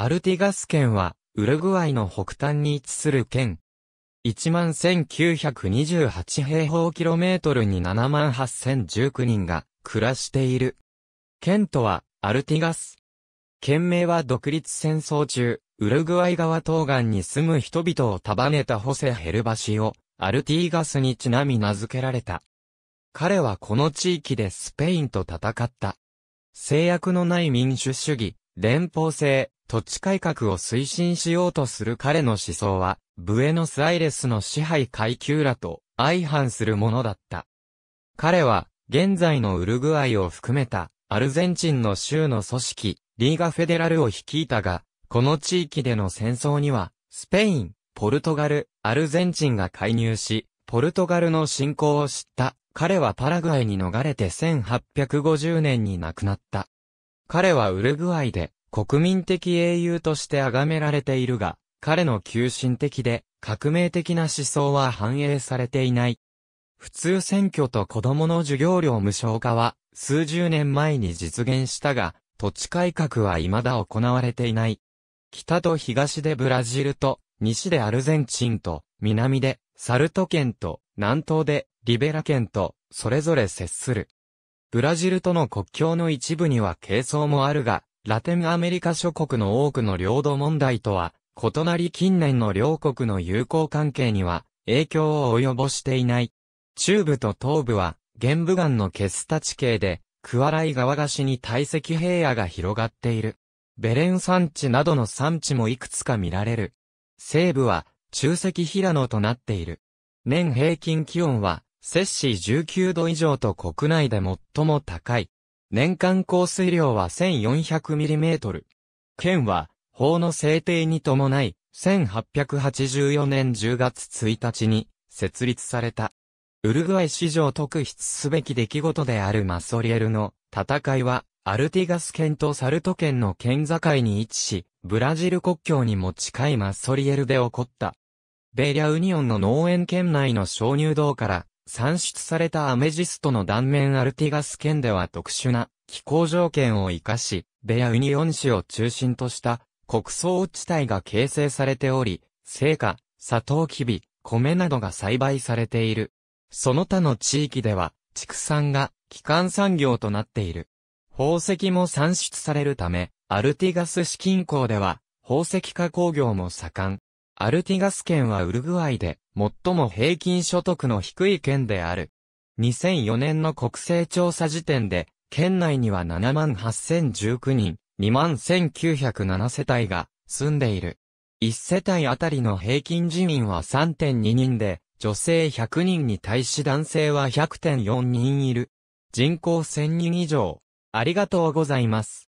アルティガス県は、ウルグアイの北端に位置する県。11,928平方キロメートルに78,019人が暮らしている。県とは、アルティガス。県名は独立戦争中、ウルグアイ側東岸に住む人々を束ねたホセ・ヘルバシを、アルティガスにちなみ名付けられた。彼はこの地域でスペインと戦った。制約のない民主主義、連邦制、土地改革を推進しようとする彼の思想は、ブエノスアイレスの支配階級らと相反するものだった。彼は、現在のウルグアイを含めた、アルゼンチンの州の組織、リーガフェデラルを率いたが、この地域での戦争には、スペイン、ポルトガル、アルゼンチンが介入し、ポルトガルの侵攻を知った。彼はパラグアイに逃れて1850年に亡くなった。彼はウルグアイで国民的英雄として崇められているが、彼の急進的で革命的な思想は反映されていない。普通選挙と子供の授業料無償化は数十年前に実現したが、土地改革は未だ行われていない。北と東でブラジルと、西でアルゼンチンと、南でサルト県と、南東でリベラ県と、それぞれ接する。ブラジルとの国境の一部には係争もあるが、ラテンアメリカ諸国の多くの領土問題とは、異なり近年の両国の友好関係には影響を及ぼしていない。中部と東部は、玄武岩のケスタ地形で、クアライ川岸に堆積平野が広がっている。ベレン山地などの山地もいくつか見られる。西部は、中石平野となっている。年平均気温は、摂氏19度以上と国内で最も高い。年間降水量は 1400mm。県は、法の制定に伴い、1884年10月1日に設立された。ウルグアイ史上特筆すべき出来事であるマソリエルの戦いは、アルティガス県とサルト県の県境に位置し、ブラジル国境にも近いマソリエルで起こった。ベイリャ・ウニオンの農園県内の小乳道から産出されたアメジストの断面アルティガス圏では特殊な気候条件を活かし、ベア・ウニオン市を中心とした国層地帯が形成されており、生花、サトウキビ、米などが栽培されている。その他の地域では、畜産が基幹産業となっている。宝石も産出されるため、アルティガス資金港では、宝石加工業も盛ん。アルティガス県はウルグアイで最も平均所得の低い県である。2004年の国勢調査時点で、県内には7万8019人、2万1907世帯が住んでいる。1世帯あたりの平均自民は3.2人で、女性100人に対し男性は100.4人いる。人口1000人以上。ありがとうございます。